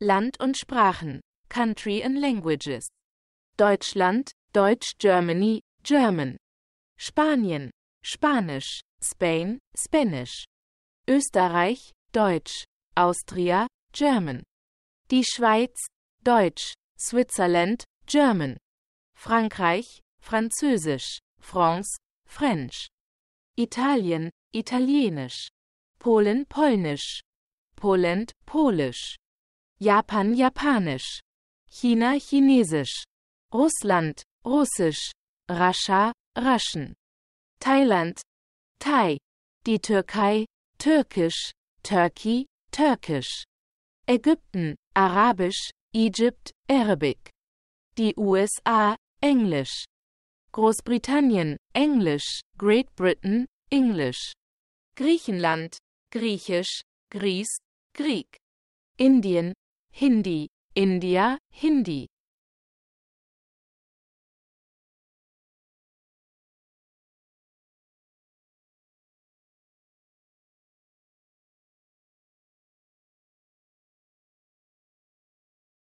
Land und Sprachen. Country and Languages. Deutschland, Deutsch, Germany, German. Spanien, Spanisch, Spain, Spanish. Österreich, Deutsch, Austria, German. Die Schweiz, Deutsch, Switzerland, German. Frankreich, Französisch, France, French. Italien, Italienisch. Polen, Polnisch. Poland, Polisch. Japan Japanisch, China Chinesisch, Russland Russisch, Russia Russian. Thailand Thai, die Türkei Türkisch, Turkey Türkisch, Ägypten Arabisch, Egypt Arabic, die USA Englisch, Großbritannien Englisch, Great Britain Englisch, Griechenland Griechisch, Gries Griek, Indien Hindi, India, Hindi.